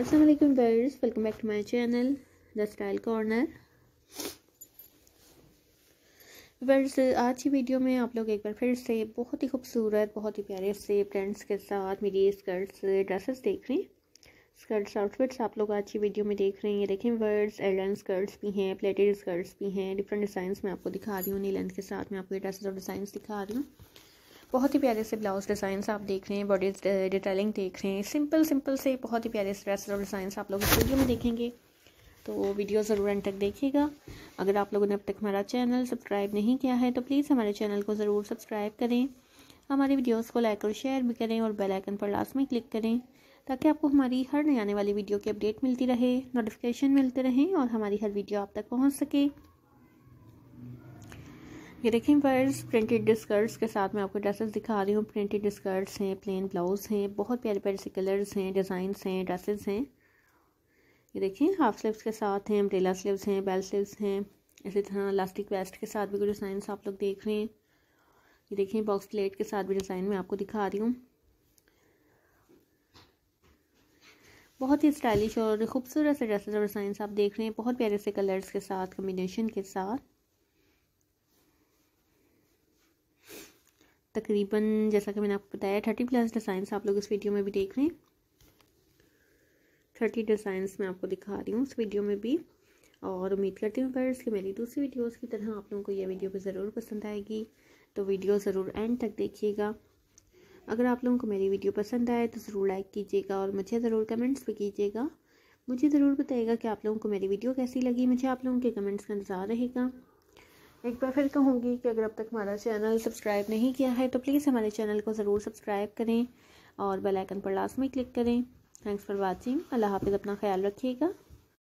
अस्सलाम वालेकुम welcome back to my channel the style corner girls आज की वीडियो में आप लोग एक बार फिर से बहुत ही खूबसूरत बहुत ही प्यारे से फ्रेंड्स के साथ मेरी स्कर्ट्स ड्रेसेस देख रहे हैं स्कर्ट्स आउटफिट्स आप लोग आज की वीडियो में देख रहे हैं ये देखें वर्ड्स एयरलाइन स्कर्ट्स भी हैं प्लेटेड स्कर्ट्स भी हैं डिफरेंट डिजाइन मैं आपको दिखा रही हूँ नीलेंथ के साथ मैं आपको ये ड्रेसेस और डिजाइन दिखा रही हूँ बहुत ही प्यारे से ब्लाउज डिजाइन आप देख रहे हैं बॉडी डिटेलिंग देख रहे हैं सिंपल सिंपल से बहुत ही प्यारे ड्रेस और डिज़ाइंस आप लोग स्टूडियो वीडियो में देखेंगे तो वीडियो ज़रूर एंड तक देखिएगा अगर आप लोगों ने अब तक हमारा चैनल सब्सक्राइब नहीं किया है तो प्लीज़ हमारे चैनल को ज़रूर सब्सक्राइब करें हमारे वीडियोस को लाइक और शेयर भी करें और बेल आइकन पर लास्ट में क्लिक करें ताकि आपको हमारी हर नई आने वाली वीडियो की अपडेट मिलती रहे नोटिफिकेशन मिलते रहें और हमारी हर वीडियो आप तक पहुंच सके ये देखें फर्स प्रिंटेड डिस्कर्ट्स के साथ मैं आपको ड्रेसेस दिखा रही हूँ प्रिंटेड डिस्कर्ट्स हैं प्लेन ब्लाउज हैं बहुत प्यारे प्यारे से कलर्स हैं डिज़ाइंस हैं ड्रेसेस हैं ये देखें हाफ स्लीव्स के साथ हैं अम्ब्रेला स्लीव्स हैं बेल स्लीव्स हैं इसी तरह इलास्टिक वेस्ट के साथ भी कुछ डिजाइन आप लोग देख रहे हैं ये देखें बॉक्स प्लेट के साथ भी डिज़ाइन मैं आपको दिखा रही हूँ बहुत ही स्टाइलिश और खूबसूरत से ड्रेसेस और डिजाइन आप देख रहे हैं बहुत प्यारे से कलर्स के साथ कम्बिनेशन के साथ तकरीबन जैसा कि मैंने आपको बताया थर्टी प्लस डिज़ाइंस आप लोग इस वीडियो में भी देख रहे हैं थर्टी डिज़ाइंस मैं आपको दिखा रही हूँ इस वीडियो में भी और उम्मीद करती हूँ फ्रेंड्स कि मेरी दूसरी वीडियोस की तरह आप लोगों को यह वीडियो भी ज़रूर पसंद आएगी तो वीडियो ज़रूर एंड तक देखिएगा अगर आप लोगों को मेरी वीडियो पसंद आए तो ज़रूर लाइक कीजिएगा और मुझे ज़रूर कमेंट्स भी कीजिएगा मुझे ज़रूर बताइएगा कि आप लोगों को मेरी वीडियो कैसी लगी मुझे आप लोगों के कमेंट्स का इंतज़ार रहेगा एक बार फिर कहूँगी कि अगर अब तक हमारा चैनल सब्सक्राइब नहीं किया है तो प्लीज़ हमारे चैनल को ज़रूर सब्सक्राइब करें और बेल आइकन पर लास्ट में क्लिक करें थैंक्स फॉर वाचिंग अल्लाह हाफिज़ अपना ख्याल रखिएगा